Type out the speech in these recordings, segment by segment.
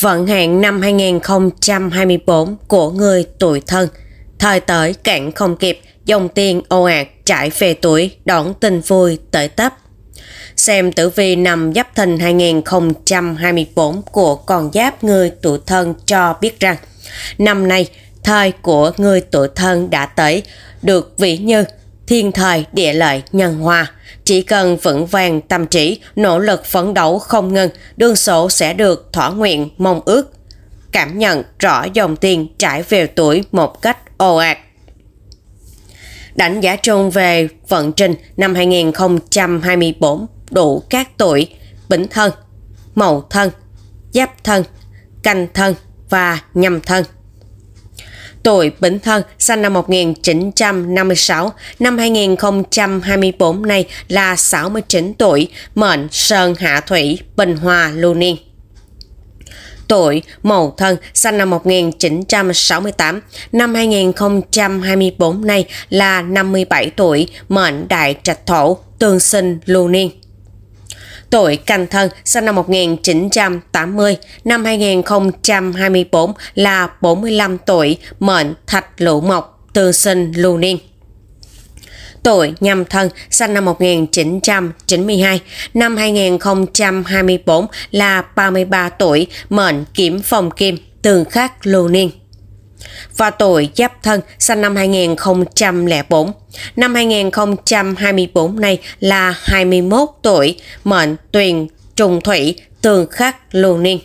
vận hạn năm 2024 của người tuổi thân. Thời tới cạn không kịp, dòng tiền ô ạt trải về tuổi, đón tin vui tới tấp. Xem tử vi năm Giáp Thìn 2024 của con giáp người tuổi thân cho biết rằng, năm nay thời của người tuổi thân đã tới, được vĩ như thiên thời, địa lợi, nhân hòa. Chỉ cần vững vàng tâm trí, nỗ lực phấn đấu không ngừng, đương số sẽ được thỏa nguyện, mong ước. Cảm nhận rõ dòng tiền trải về tuổi một cách ồ ạt. Đánh giá chung về vận trình năm 2024 đủ các tuổi Bính Thân, Mậu Thân, Giáp Thân, Canh Thân và Nhâm Thân tuổi Bính Thân, sinh năm 1956, năm 2024 này là 69 tuổi, mệnh Sơn Hạ Thủy, Bình Hòa, Lưu Niên tuổi, Mậu Thân, sinh năm 1968, năm 2024 này là 57 tuổi, mệnh Đại Trạch Thổ, tương sinh lưu niên tuổi canh thân sinh năm 1980, năm 2024 là 45 tuổi, mệnh thạch lũ mộc, tương sinh lưu niên tuổi nhâm thân, sinh năm 1992, năm 2024 là 33 tuổi, mệnh kiểm phòng kim, tường khắc lưu niên và tội giáp thân sinh năm 2004. Năm 2024 này là 21 tuổi, mệnh tuyền trùng thủy, tương khắc lưu niên.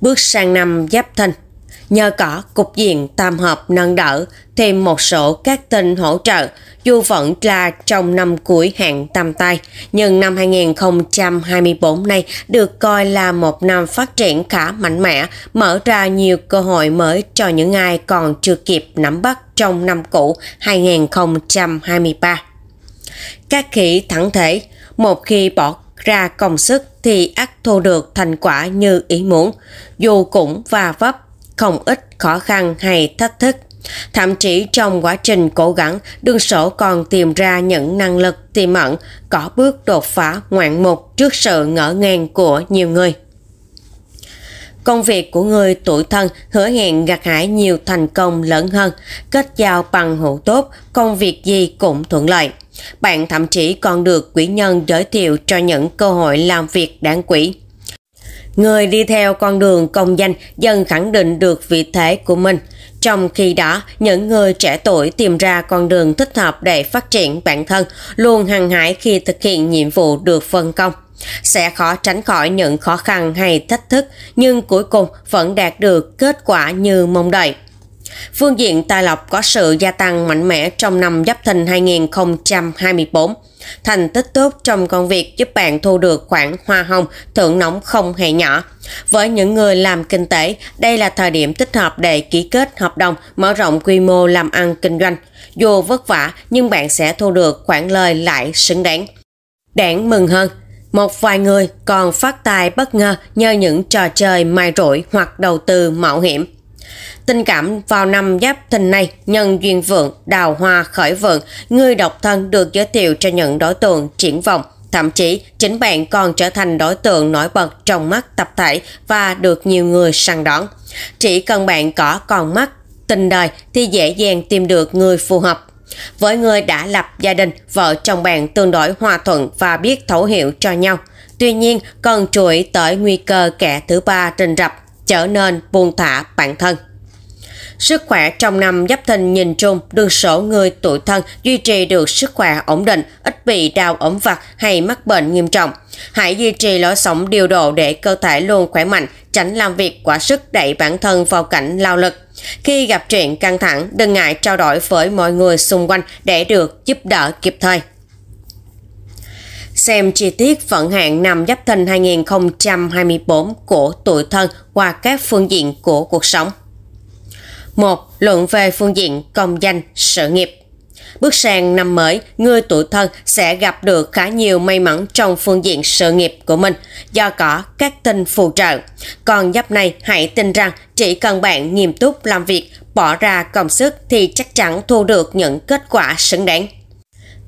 Bước sang năm giáp thân, Nhờ có cục diện tam hợp nâng đỡ thêm một số các tin hỗ trợ, dù vẫn là trong năm cuối hạn tam tai nhưng năm 2024 này được coi là một năm phát triển khá mạnh mẽ, mở ra nhiều cơ hội mới cho những ai còn chưa kịp nắm bắt trong năm cũ 2023. Các khí thẳng thể, một khi bỏ ra công sức thì ắt thu được thành quả như ý muốn, dù cũng và vấp không ít khó khăn hay thách thức. Thậm chí trong quá trình cố gắng, đương sổ còn tìm ra những năng lực tiềm ẩn, có bước đột phá ngoạn mục trước sự ngỡ ngàng của nhiều người. Công việc của người tuổi thân hứa hẹn gặt hái nhiều thành công lớn hơn, kết giao bằng hữu tốt, công việc gì cũng thuận lợi. Bạn thậm chí còn được quỹ nhân giới thiệu cho những cơ hội làm việc đáng quỹ. Người đi theo con đường công danh dần khẳng định được vị thế của mình. Trong khi đó, những người trẻ tuổi tìm ra con đường thích hợp để phát triển bản thân, luôn hăng hải khi thực hiện nhiệm vụ được phân công. Sẽ khó tránh khỏi những khó khăn hay thách thức, nhưng cuối cùng vẫn đạt được kết quả như mong đợi. Phương diện tài lộc có sự gia tăng mạnh mẽ trong năm Giáp Thìn 2024. Thành tích tốt trong công việc giúp bạn thu được khoản hoa hồng thưởng nóng không hề nhỏ. Với những người làm kinh tế, đây là thời điểm thích hợp để ký kết hợp đồng, mở rộng quy mô làm ăn kinh doanh. Dù vất vả nhưng bạn sẽ thu được khoản lời lại xứng đáng. Đáng mừng hơn, một vài người còn phát tài bất ngờ nhờ những trò chơi mai rủi hoặc đầu tư mạo hiểm. Tình cảm vào năm giáp thình này, nhân duyên vượng, đào hoa khởi vượng, người độc thân được giới thiệu cho những đối tượng triển vọng. Thậm chí, chính bạn còn trở thành đối tượng nổi bật trong mắt tập thể và được nhiều người săn đón. Chỉ cần bạn có còn mắt, tình đời thì dễ dàng tìm được người phù hợp. Với người đã lập gia đình, vợ chồng bạn tương đối hòa thuận và biết thấu hiểu cho nhau. Tuy nhiên, cần chú ý tới nguy cơ kẻ thứ ba trình rập trở nên buông thả bản thân. Sức khỏe trong năm giáp thìn nhìn chung, đường sổ người tuổi thân duy trì được sức khỏe ổn định, ít bị đau ốm vặt hay mắc bệnh nghiêm trọng. Hãy duy trì lối sống điều độ để cơ thể luôn khỏe mạnh, tránh làm việc quá sức đẩy bản thân vào cảnh lao lực. Khi gặp chuyện căng thẳng, đừng ngại trao đổi với mọi người xung quanh để được giúp đỡ kịp thời xem chi tiết vận hạn năm Giáp Thìn 2024 của tuổi thân qua các phương diện của cuộc sống. 1. Luận về phương diện công danh, sự nghiệp. Bước sang năm mới, người tuổi thân sẽ gặp được khá nhiều may mắn trong phương diện sự nghiệp của mình do có các tin phù trợ. Còn giáp này hãy tin rằng chỉ cần bạn nghiêm túc làm việc, bỏ ra công sức thì chắc chắn thu được những kết quả xứng đáng.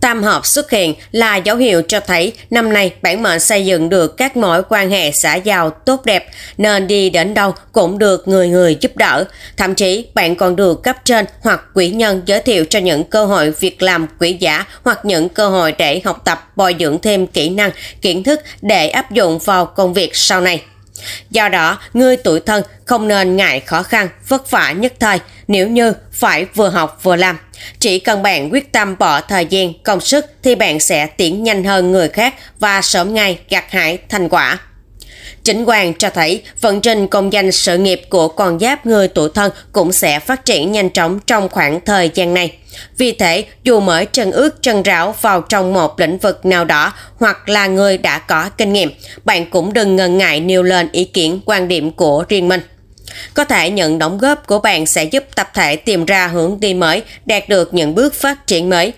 Tam hợp xuất hiện là dấu hiệu cho thấy năm nay bản mệnh xây dựng được các mối quan hệ xã giao tốt đẹp nên đi đến đâu cũng được người người giúp đỡ. Thậm chí bạn còn được cấp trên hoặc quỹ nhân giới thiệu cho những cơ hội việc làm quỹ giả hoặc những cơ hội để học tập bồi dưỡng thêm kỹ năng, kiến thức để áp dụng vào công việc sau này. Do đó, người tuổi thân không nên ngại khó khăn, vất vả nhất thời nếu như phải vừa học vừa làm. Chỉ cần bạn quyết tâm bỏ thời gian, công sức thì bạn sẽ tiến nhanh hơn người khác và sớm ngày gặt hái thành quả chỉnh quan cho thấy vận trình công danh sự nghiệp của con giáp người tuổi thân cũng sẽ phát triển nhanh chóng trong khoảng thời gian này. Vì thế, dù mới chân ướt chân ráo vào trong một lĩnh vực nào đó hoặc là người đã có kinh nghiệm, bạn cũng đừng ngần ngại nêu lên ý kiến quan điểm của riêng mình. Có thể những đóng góp của bạn sẽ giúp tập thể tìm ra hướng đi mới, đạt được những bước phát triển mới.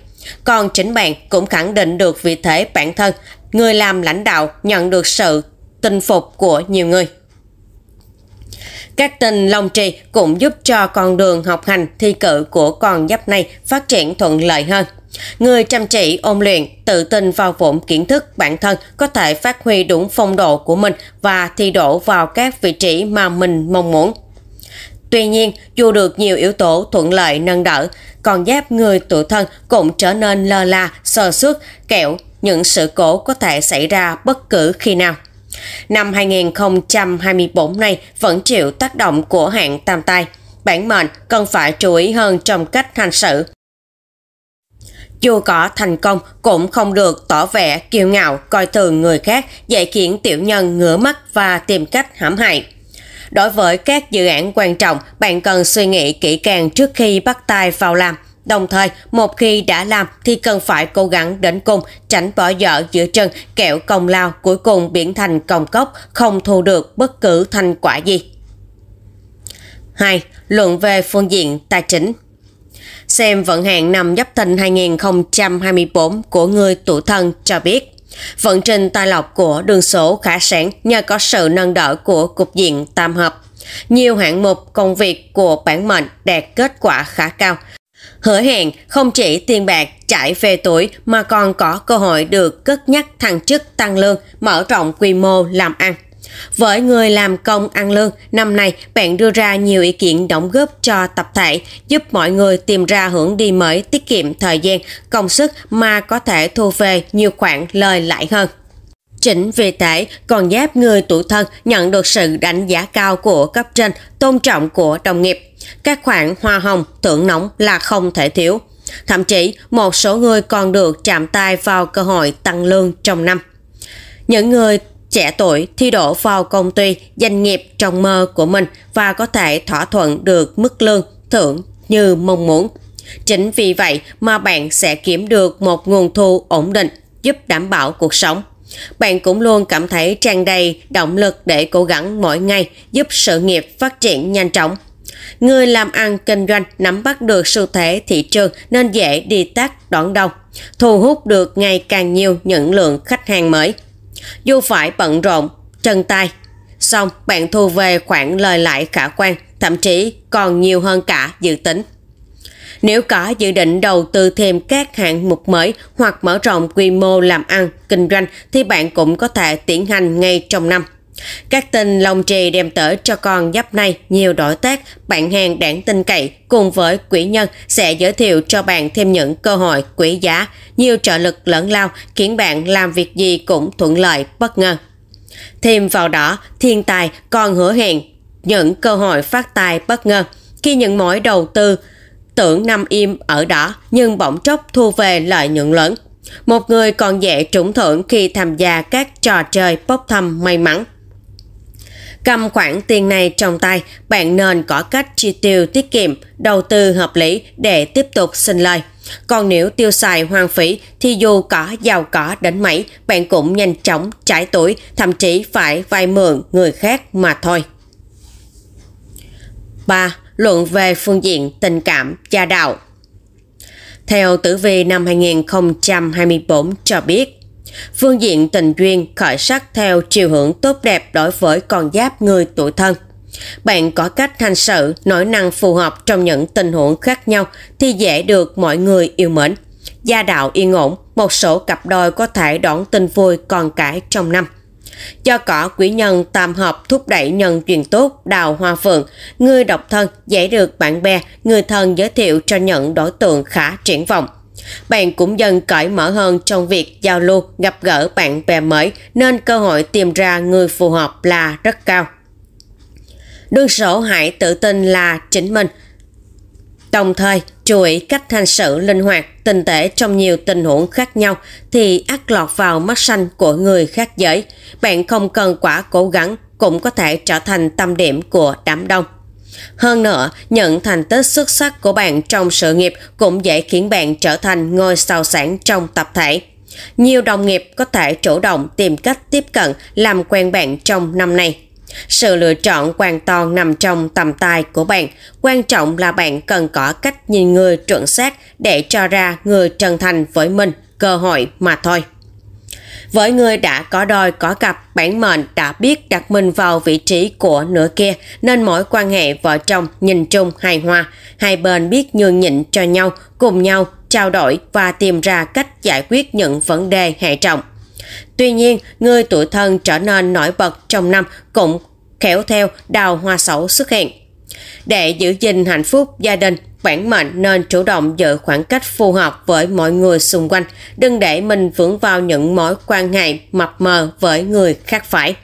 Còn chính bạn cũng khẳng định được vị thế bản thân, người làm lãnh đạo nhận được sự tin phục của nhiều người. Các tình Long Trì cũng giúp cho con đường học hành thi cử của con giáp này phát triển thuận lợi hơn. Người chăm chỉ ôn luyện, tự tin vào vốn kiến thức bản thân có thể phát huy đúng phong độ của mình và thi đổ vào các vị trí mà mình mong muốn. Tuy nhiên, dù được nhiều yếu tố thuận lợi nâng đỡ, con giáp người tuổi thân cũng trở nên lơ là, sơ suất, kẹo những sự cố có thể xảy ra bất cứ khi nào. Năm 2024 này vẫn chịu tác động của hạn tam tai. Bản mệnh cần phải chú ý hơn trong cách hành xử. Dù có thành công cũng không được tỏ vẻ kiêu ngạo, coi thường người khác, dạy khiến tiểu nhân ngửa mắt và tìm cách hãm hại. Đối với các dự án quan trọng, bạn cần suy nghĩ kỹ càng trước khi bắt tay vào làm – Đồng thời, một khi đã làm thì cần phải cố gắng đến cùng, tránh bỏ dở giữa chân, kẹo công lao cuối cùng biến thành công cốc, không thu được bất cứ thành quả gì. 2. Luận về phương diện tài chính Xem vận hạn năm Giáp Thìn 2024 của người tuổi thân cho biết. Vận trình tài lộc của đường sổ khả sản nhờ có sự nâng đỡ của cục diện tam hợp. Nhiều hạng mục công việc của bản mệnh đạt kết quả khá cao, Hứa hẹn không chỉ tiền bạc chạy về tuổi mà còn có cơ hội được cất nhắc thăng chức tăng lương, mở rộng quy mô làm ăn. Với người làm công ăn lương, năm nay bạn đưa ra nhiều ý kiến đóng góp cho tập thể, giúp mọi người tìm ra hướng đi mới tiết kiệm thời gian, công sức mà có thể thu về nhiều khoản lời lãi hơn chỉnh vì thế, còn giúp người tuổi thân nhận được sự đánh giá cao của cấp trên, tôn trọng của đồng nghiệp. Các khoản hoa hồng, thưởng nóng là không thể thiếu. Thậm chí, một số người còn được chạm tay vào cơ hội tăng lương trong năm. Những người trẻ tuổi thi đổ vào công ty, doanh nghiệp trong mơ của mình và có thể thỏa thuận được mức lương, thưởng như mong muốn. Chính vì vậy mà bạn sẽ kiếm được một nguồn thu ổn định giúp đảm bảo cuộc sống. Bạn cũng luôn cảm thấy tràn đầy động lực để cố gắng mỗi ngày giúp sự nghiệp phát triển nhanh chóng. Người làm ăn kinh doanh nắm bắt được xu thế thị trường nên dễ đi tắt đoạn đầu, thu hút được ngày càng nhiều những lượng khách hàng mới. Dù phải bận rộn, chân tay, song bạn thu về khoản lời lãi khả quan, thậm chí còn nhiều hơn cả dự tính. Nếu có dự định đầu tư thêm các hạng mục mới hoặc mở rộng quy mô làm ăn, kinh doanh thì bạn cũng có thể tiến hành ngay trong năm. Các tin lòng trì đem tới cho con giáp này nhiều đối tác, bạn hàng đáng tin cậy cùng với quỹ nhân sẽ giới thiệu cho bạn thêm những cơ hội quý giá, nhiều trợ lực lớn lao khiến bạn làm việc gì cũng thuận lợi bất ngờ. Thêm vào đó, thiên tài còn hứa hẹn những cơ hội phát tài bất ngờ khi những mỗi đầu tư tưởng nằm im ở đó nhưng bỗng chốc thu về lợi nhuận lớn. Một người còn dễ trúng thưởng khi tham gia các trò chơi bốc thăm may mắn. Cầm khoản tiền này trong tay, bạn nên có cách chi tiêu tiết kiệm, đầu tư hợp lý để tiếp tục sinh lời. Còn nếu tiêu xài hoang phí thì dù có giàu có đến mấy, bạn cũng nhanh chóng trái tuổi, thậm chí phải vay mượn người khác mà thôi. 3 luận về phương diện tình cảm, gia đạo. Theo tử vi năm 2024 cho biết, phương diện tình duyên khởi sắc theo chiều hướng tốt đẹp đối với con giáp người tuổi thân. Bạn có cách hành sự, nỗi năng phù hợp trong những tình huống khác nhau thì dễ được mọi người yêu mến. Gia đạo yên ổn, một số cặp đôi có thể đón tin vui con cái trong năm cho cỏ quỷ nhân tam hợp thúc đẩy nhân truyền tốt đào hoa phượng, người độc thân dễ được bạn bè, người thân giới thiệu cho nhận đối tượng khá triển vọng. Bạn cũng dần cởi mở hơn trong việc giao lưu, gặp gỡ bạn bè mới nên cơ hội tìm ra người phù hợp là rất cao. Đương sổ hãy tự tin là chính mình – Đồng thời, chú ý cách hành sự linh hoạt, tinh tế trong nhiều tình huống khác nhau thì ác lọt vào mắt xanh của người khác giới. Bạn không cần quá cố gắng cũng có thể trở thành tâm điểm của đám đông. Hơn nữa, những thành tích xuất sắc của bạn trong sự nghiệp cũng dễ khiến bạn trở thành ngôi sao sáng trong tập thể. Nhiều đồng nghiệp có thể chủ động tìm cách tiếp cận làm quen bạn trong năm nay. Sự lựa chọn hoàn toàn nằm trong tầm tay của bạn. Quan trọng là bạn cần có cách nhìn người chuẩn xác để cho ra người chân thành với mình cơ hội mà thôi. Với người đã có đôi có cặp, bản mệnh đã biết đặt mình vào vị trí của nửa kia nên mỗi quan hệ vợ chồng nhìn chung hài hòa. Hai bên biết nhường nhịn cho nhau, cùng nhau trao đổi và tìm ra cách giải quyết những vấn đề hệ trọng. Tuy nhiên, người tuổi thân trở nên nổi bật trong năm cũng khéo theo đào hoa sổ xuất hiện. Để giữ gìn hạnh phúc gia đình, bản mệnh nên chủ động giữ khoảng cách phù hợp với mọi người xung quanh, đừng để mình vướng vào những mối quan hệ mập mờ với người khác phải.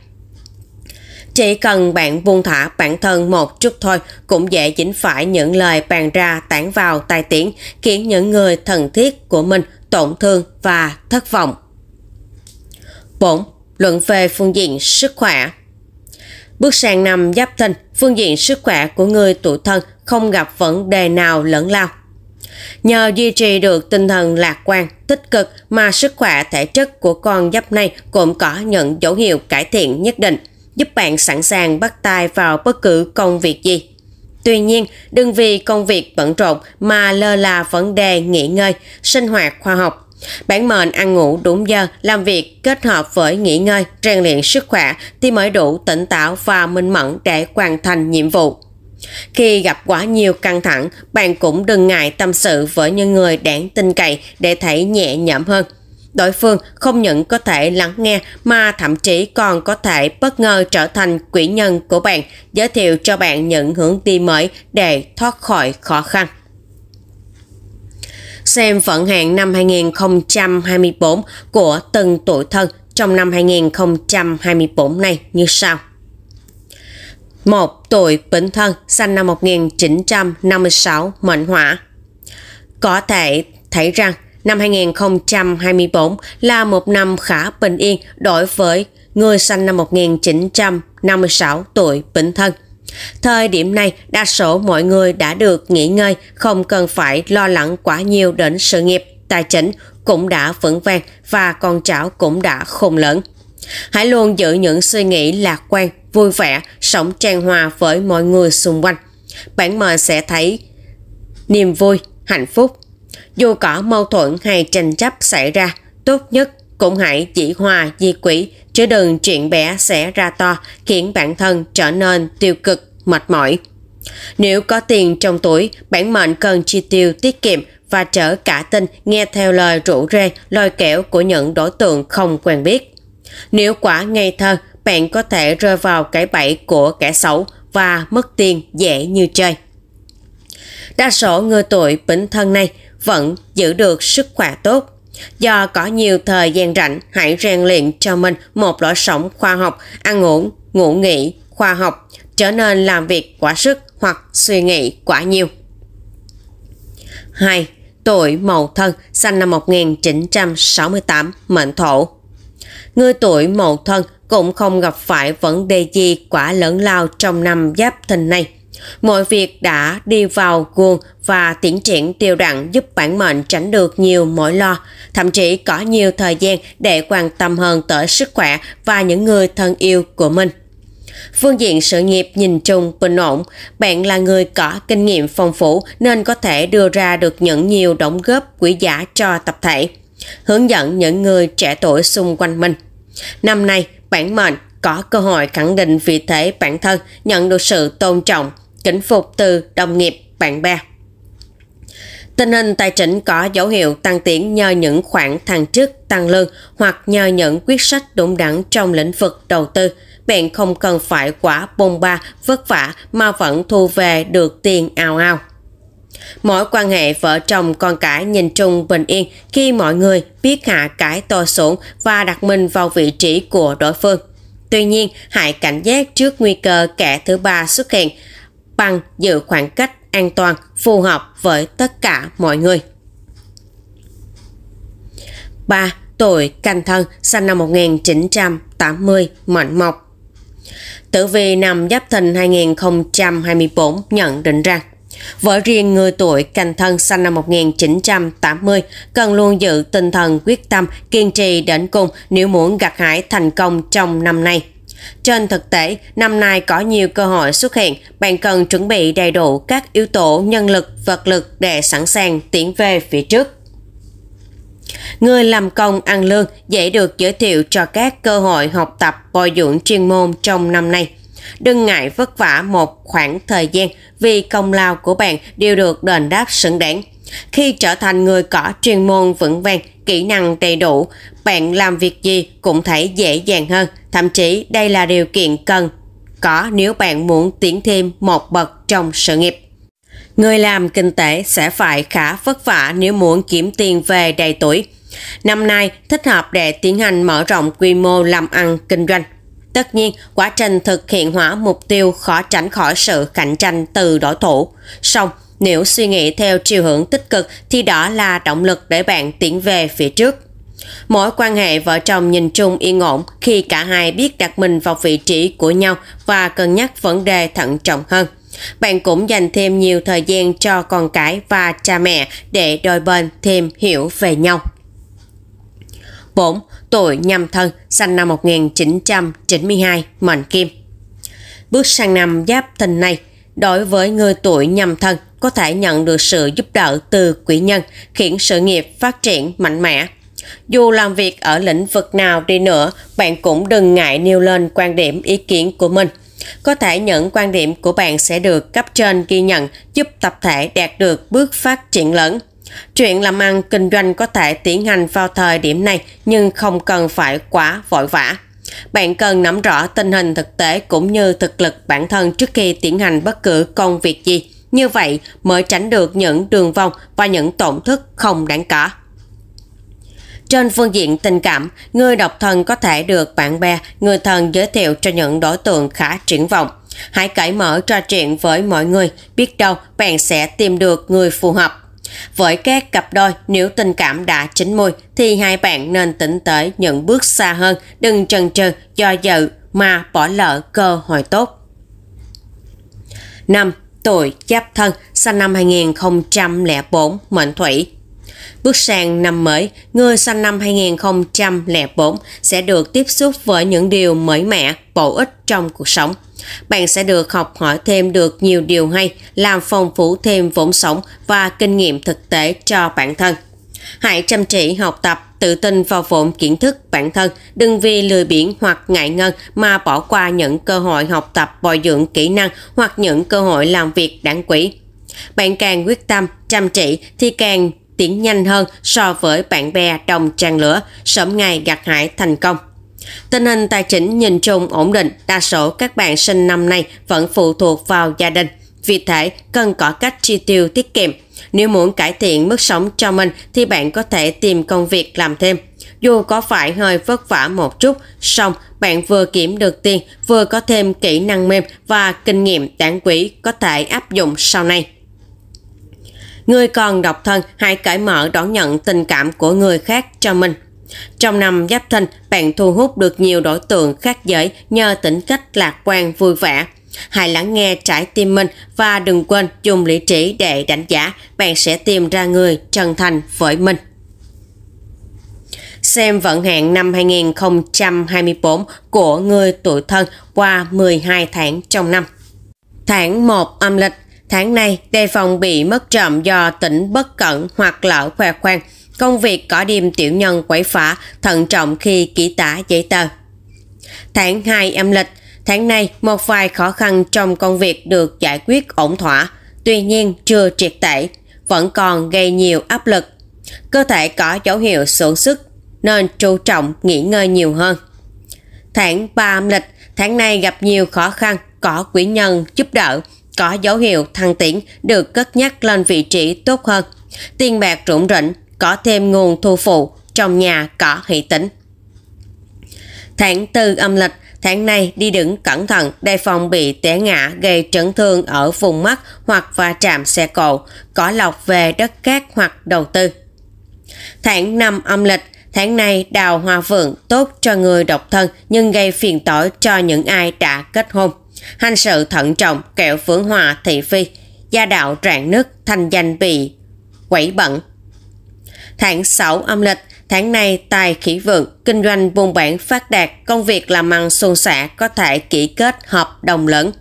Chỉ cần bạn buông thả bản thân một chút thôi cũng dễ dính phải những lời bàn ra tản vào tai tiếng khiến những người thân thiết của mình tổn thương và thất vọng. 4. Luận về phương diện sức khỏe Bước sang năm Giáp Thìn, phương diện sức khỏe của người tuổi thân không gặp vấn đề nào lẫn lao. Nhờ duy trì được tinh thần lạc quan, tích cực mà sức khỏe thể chất của con giáp này cũng có những dấu hiệu cải thiện nhất định, giúp bạn sẵn sàng bắt tay vào bất cứ công việc gì. Tuy nhiên, đừng vì công việc bận rộn mà lơ là vấn đề nghỉ ngơi, sinh hoạt khoa học Bản mệnh ăn ngủ đúng giờ, làm việc kết hợp với nghỉ ngơi, rèn luyện sức khỏe thì mới đủ tỉnh táo và minh mẫn để hoàn thành nhiệm vụ. Khi gặp quá nhiều căng thẳng, bạn cũng đừng ngại tâm sự với những người đáng tin cậy để thấy nhẹ nhõm hơn. Đối phương không những có thể lắng nghe mà thậm chí còn có thể bất ngờ trở thành quỹ nhân của bạn, giới thiệu cho bạn những hướng đi mới để thoát khỏi khó khăn xem vận hạn năm 2024 của từng tuổi thân trong năm 2024 này như sau. 1. Tuổi Bính Thân sinh năm 1956 mệnh hỏa. Có thể thấy rằng năm 2024 là một năm khá bình yên đối với người sinh năm 1956 tuổi Bính Thân. Thời điểm này, đa số mọi người đã được nghỉ ngơi, không cần phải lo lắng quá nhiều đến sự nghiệp, tài chính cũng đã vững vàng và con cháu cũng đã khôn lớn. Hãy luôn giữ những suy nghĩ lạc quan, vui vẻ, sống trang hòa với mọi người xung quanh. Bạn mời sẽ thấy niềm vui, hạnh phúc. Dù có mâu thuẫn hay tranh chấp xảy ra, tốt nhất cũng hãy chỉ hòa di quỷ, chứ đừng chuyện bé sẽ ra to, khiến bản thân trở nên tiêu cực, mệt mỏi. Nếu có tiền trong túi, bản mệnh cần chi tiêu tiết kiệm và trở cả tin nghe theo lời rủ rê, lôi kéo của những đối tượng không quen biết. Nếu quả ngây thơ, bạn có thể rơi vào cái bẫy của kẻ xấu và mất tiền dễ như chơi. Đa số người tuổi bính thân này vẫn giữ được sức khỏe tốt, Do có nhiều thời gian rảnh, hãy rèn luyện cho mình một lối sống khoa học, ăn uống, ngủ nghỉ, khoa học, trở nên làm việc quá sức hoặc suy nghĩ quá nhiều. 2. Tuổi Mậu Thân, sinh năm 1968, mệnh thổ. Người tuổi Mậu Thân cũng không gặp phải vấn đề gì quá lớn lao trong năm giáp thình này. Mọi việc đã đi vào guồng và tiến triển đều đặn giúp bản mệnh tránh được nhiều mối lo, thậm chí có nhiều thời gian để quan tâm hơn tới sức khỏe và những người thân yêu của mình. Phương diện sự nghiệp nhìn chung bình ổn, bạn là người có kinh nghiệm phong phú nên có thể đưa ra được những nhiều đóng góp quý giá cho tập thể, hướng dẫn những người trẻ tuổi xung quanh mình. Năm nay, bản mệnh có cơ hội khẳng định vị thế bản thân, nhận được sự tôn trọng, chỉnh phục từ đồng nghiệp, bạn bè. Tình hình tài chính có dấu hiệu tăng tiến nhờ những khoản thăng chức, tăng lương hoặc nhờ những quyết sách đúng đắn trong lĩnh vực đầu tư. Bạn không cần phải quá bông ba, vất vả mà vẫn thu về được tiền ao ao. Mỗi quan hệ vợ chồng con cái nhìn chung bình yên khi mọi người biết hạ cái to xuống và đặt mình vào vị trí của đối phương. Tuy nhiên, hãy cảnh giác trước nguy cơ kẻ thứ ba xuất hiện – bằng giữ khoảng cách an toàn phù hợp với tất cả mọi người. 3. Tuổi canh thân sinh năm 1980 mệnh mộc Tử vi năm Giáp Thìn 2024 nhận định rằng với riêng người tuổi canh thân sinh năm 1980 cần luôn giữ tinh thần quyết tâm kiên trì đến cùng nếu muốn gặt hái thành công trong năm nay. Trên thực tế, năm nay có nhiều cơ hội xuất hiện, bạn cần chuẩn bị đầy đủ các yếu tố nhân lực, vật lực để sẵn sàng tiến về phía trước. Người làm công ăn lương dễ được giới thiệu cho các cơ hội học tập bồi dưỡng chuyên môn trong năm nay. Đừng ngại vất vả một khoảng thời gian vì công lao của bạn đều được đền đáp xứng đáng. Khi trở thành người có chuyên môn vững vàng, kỹ năng đầy đủ, bạn làm việc gì cũng thấy dễ dàng hơn. Thậm chí đây là điều kiện cần có nếu bạn muốn tiến thêm một bậc trong sự nghiệp. Người làm kinh tế sẽ phải khá vất vả nếu muốn kiếm tiền về đầy tuổi. Năm nay thích hợp để tiến hành mở rộng quy mô làm ăn kinh doanh. Tất nhiên, quá trình thực hiện hóa mục tiêu khó tránh khỏi sự cạnh tranh từ đối thủ. Song, nếu suy nghĩ theo chiều hướng tích cực thì đó là động lực để bạn tiến về phía trước. Mối quan hệ vợ chồng nhìn chung yên ổn khi cả hai biết đặt mình vào vị trí của nhau và cân nhắc vấn đề thận trọng hơn. Bạn cũng dành thêm nhiều thời gian cho con cái và cha mẹ để đôi bên thêm hiểu về nhau. 4. Tuổi nhâm thân, sinh năm 1992, Mệnh Kim Bước sang năm giáp thìn này, đối với người tuổi nhâm thân, có thể nhận được sự giúp đỡ từ quỹ nhân, khiến sự nghiệp phát triển mạnh mẽ. Dù làm việc ở lĩnh vực nào đi nữa, bạn cũng đừng ngại nêu lên quan điểm ý kiến của mình. Có thể những quan điểm của bạn sẽ được cấp trên ghi nhận giúp tập thể đạt được bước phát triển lớn. Chuyện làm ăn kinh doanh có thể tiến hành vào thời điểm này nhưng không cần phải quá vội vã. Bạn cần nắm rõ tình hình thực tế cũng như thực lực bản thân trước khi tiến hành bất cứ công việc gì. Như vậy mới tránh được những đường vong và những tổn thức không đáng cả Trên phương diện tình cảm, người độc thân có thể được bạn bè, người thân giới thiệu cho những đối tượng khá triển vọng. Hãy cởi mở trò chuyện với mọi người, biết đâu bạn sẽ tìm được người phù hợp. Với các cặp đôi, nếu tình cảm đã chín môi thì hai bạn nên tỉnh tới những bước xa hơn, đừng chần chừ, do dự mà bỏ lỡ cơ hội tốt. 5 tuổi Giáp Thân, sinh năm 2004, mệnh Thủy. Bước sang năm mới, người sinh năm 2004 sẽ được tiếp xúc với những điều mới mẻ, bổ ích trong cuộc sống. Bạn sẽ được học hỏi thêm được nhiều điều hay, làm phong phú thêm vốn sống và kinh nghiệm thực tế cho bản thân. Hãy chăm chỉ học tập, tự tin vào vộn kiến thức bản thân, đừng vì lười biếng hoặc ngại ngân mà bỏ qua những cơ hội học tập bồi dưỡng kỹ năng hoặc những cơ hội làm việc đáng quý. Bạn càng quyết tâm, chăm chỉ thì càng tiến nhanh hơn so với bạn bè đồng trang lửa, sớm ngày gặt hại thành công. Tình hình tài chính nhìn chung ổn định, đa số các bạn sinh năm nay vẫn phụ thuộc vào gia đình. Vì thế, cần có cách chi tiêu tiết kiệm, nếu muốn cải thiện mức sống cho mình thì bạn có thể tìm công việc làm thêm. Dù có phải hơi vất vả một chút, song bạn vừa kiếm được tiền, vừa có thêm kỹ năng mềm và kinh nghiệm đáng quý có thể áp dụng sau này. Người còn độc thân hãy cởi mở đón nhận tình cảm của người khác cho mình. Trong năm Giáp thân bạn thu hút được nhiều đối tượng khác giới nhờ tính cách lạc quan vui vẻ. Hãy lắng nghe trái tim mình và đừng quên dùng lý trí để đánh giá, bạn sẽ tìm ra người chân thành với mình. Xem vận hạn năm 2024 của người tuổi thân qua 12 tháng trong năm. Tháng 1 âm lịch Tháng này, đề phòng bị mất trộm do tỉnh bất cẩn hoặc lỡ khoe khoang. Công việc có điềm tiểu nhân quấy phá, thận trọng khi ký tả giấy tờ. Tháng 2 âm lịch – Tháng nay, một vài khó khăn trong công việc được giải quyết ổn thỏa, tuy nhiên chưa triệt tệ, vẫn còn gây nhiều áp lực. Cơ thể có dấu hiệu xuống sức, nên chú trọng nghỉ ngơi nhiều hơn. Tháng 3 âm lịch, tháng này gặp nhiều khó khăn, có quý nhân giúp đỡ, có dấu hiệu thăng tiến được cất nhắc lên vị trí tốt hơn. Tiền bạc rủng rỉnh, có thêm nguồn thu phụ, trong nhà có hỷ tính. Tháng 4 âm lịch Tháng này đi đứng cẩn thận đề phòng bị té ngã gây chấn thương ở vùng mắt hoặc va chạm xe cộ, có lọc về đất cát hoặc đầu tư. Tháng 5 âm lịch Tháng này đào hoa vượng tốt cho người độc thân nhưng gây phiền toái cho những ai đã kết hôn. Hành sự thận trọng kẹo phưởng hòa thị phi, gia đạo rạn nước thành danh bị quẩy bẩn. Tháng 6 âm lịch tháng này tài khỉ vượng, kinh doanh buôn bản phát đạt, công việc làm ăn xuân xả có thể ký kết hợp đồng lớn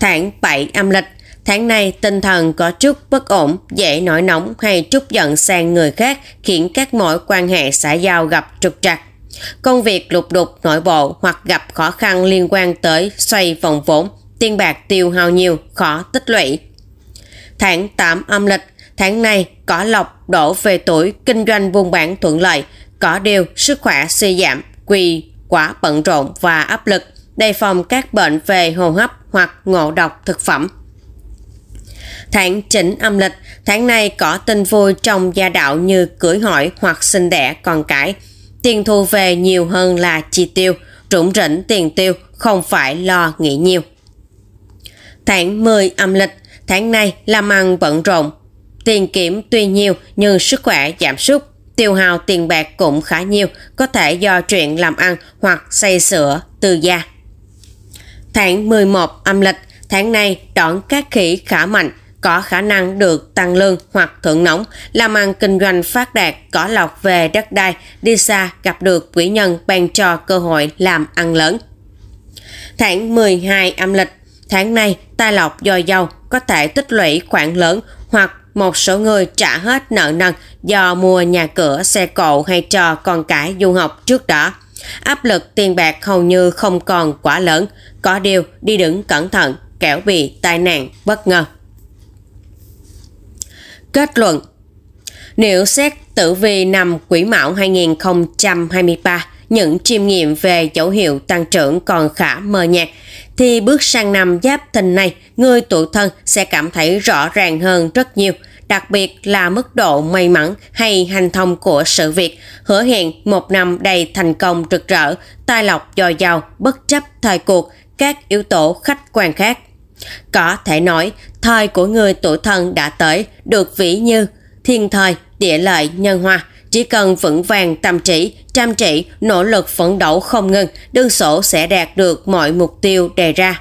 Tháng 7 âm lịch, tháng này tinh thần có chút bất ổn, dễ nổi nóng hay chút giận sang người khác khiến các mối quan hệ xã giao gặp trục trặc. Công việc lục đục nội bộ hoặc gặp khó khăn liên quan tới xoay vòng vốn, tiền bạc tiêu hao nhiều, khó tích lũy. Tháng 8 âm lịch, Tháng nay, cỏ lộc đổ về tuổi kinh doanh buôn bán thuận lợi, cỏ điều sức khỏe suy giảm, quỳ quá bận rộn và áp lực, đề phòng các bệnh về hô hấp hoặc ngộ độc thực phẩm. Tháng chỉnh âm lịch, tháng này có tin vui trong gia đạo như cưới hỏi hoặc sinh đẻ con cái. Tiền thu về nhiều hơn là chi tiêu, trũng rỉnh tiền tiêu, không phải lo nghĩ nhiều. Tháng 10 âm lịch, tháng này làm ăn bận rộn, Tiền kiểm tuy nhiều nhưng sức khỏe giảm sút, tiêu hao tiền bạc cũng khá nhiều, có thể do chuyện làm ăn hoặc xây sửa, từ gia. Tháng 11 âm lịch, tháng này đón các khỉ khả mạnh, có khả năng được tăng lương hoặc thưởng nóng, làm ăn kinh doanh phát đạt, có lọc về đất đai, đi xa gặp được quỹ nhân ban cho cơ hội làm ăn lớn. Tháng 12 âm lịch, tháng này tai lọc dồi dào có thể tích lũy khoản lớn hoặc một số người trả hết nợ nần do mua nhà cửa, xe cộ hay trò con cái du học trước đó. Áp lực tiền bạc hầu như không còn quá lớn, có điều đi đứng cẩn thận, kẻo bị tai nạn bất ngờ. Kết luận Nếu xét tử vi năm Quỷ Mão 2023, những chiêm nghiệm về dấu hiệu tăng trưởng còn khá mờ nhạt, thì bước sang năm giáp thìn này, người tuổi thân sẽ cảm thấy rõ ràng hơn rất nhiều, đặc biệt là mức độ may mắn hay hành thông của sự việc, hứa hẹn một năm đầy thành công rực rỡ, tài lộc dồi dào, bất chấp thời cuộc, các yếu tố khách quan khác. Có thể nói, thời của người tuổi thân đã tới được vĩ như thiên thời, địa lợi, nhân hòa – chỉ cần vững vàng tâm trí, chăm chỉ, nỗ lực phấn đấu không ngừng, đương sổ sẽ đạt được mọi mục tiêu đề ra.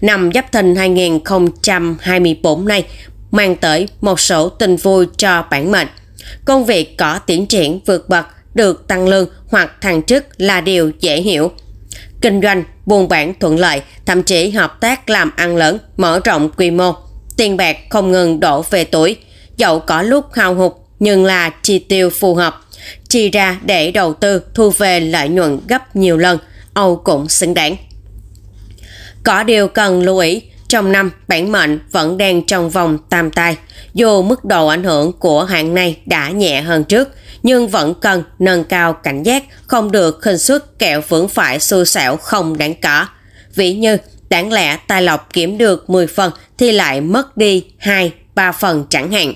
Năm Giáp Thìn 2024 này mang tới một số tình vui cho bản mệnh. Công việc có tiến triển vượt bậc, được tăng lương hoặc thăng chức là điều dễ hiểu. Kinh doanh, buôn bán thuận lợi, thậm chí hợp tác làm ăn lớn, mở rộng quy mô. Tiền bạc không ngừng đổ về túi, dẫu có lúc hào hụt nhưng là chi tiêu phù hợp, chi ra để đầu tư thu về lợi nhuận gấp nhiều lần, Âu cũng xứng đáng. Có điều cần lưu ý, trong năm bản mệnh vẫn đang trong vòng tam tai, dù mức độ ảnh hưởng của hạn này đã nhẹ hơn trước, nhưng vẫn cần nâng cao cảnh giác, không được khinh suất kẹo vướng phải xui xẻo không đáng có. Ví như, đáng lẽ tài lộc kiếm được 10 phần thì lại mất đi 2-3 phần chẳng hạn.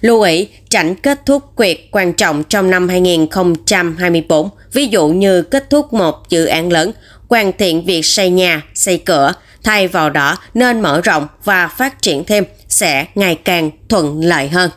Lưu ý, tránh kết thúc việc quan trọng trong năm 2024, ví dụ như kết thúc một dự án lớn, hoàn thiện việc xây nhà, xây cửa, thay vào đó nên mở rộng và phát triển thêm sẽ ngày càng thuận lợi hơn.